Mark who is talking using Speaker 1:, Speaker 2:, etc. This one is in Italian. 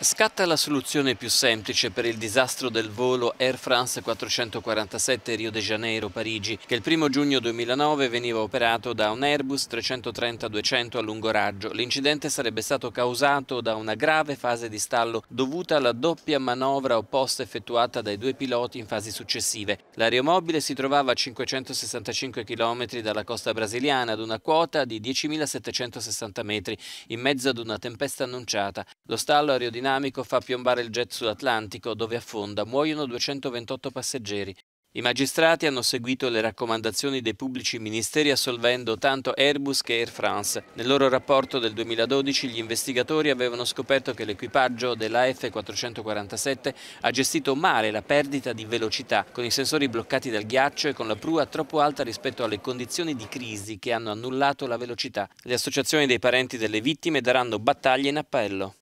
Speaker 1: Scatta la soluzione più semplice per il disastro del volo Air France 447 Rio de Janeiro-Parigi, che il 1 giugno 2009 veniva operato da un Airbus 330-200 a lungo raggio. L'incidente sarebbe stato causato da una grave fase di stallo dovuta alla doppia manovra opposta effettuata dai due piloti in fasi successive. L'aeromobile si trovava a 565 km dalla costa brasiliana ad una quota di 10.760 metri, in mezzo ad una tempesta annunciata. Lo stallo aerodinamico dinamico fa piombare il jet sull'Atlantico, dove affonda, muoiono 228 passeggeri. I magistrati hanno seguito le raccomandazioni dei pubblici ministeri assolvendo tanto Airbus che Air France. Nel loro rapporto del 2012 gli investigatori avevano scoperto che l'equipaggio della f 447 ha gestito male la perdita di velocità, con i sensori bloccati dal ghiaccio e con la prua troppo alta rispetto alle condizioni di crisi che hanno annullato la velocità. Le associazioni dei parenti delle vittime daranno battaglie in appello.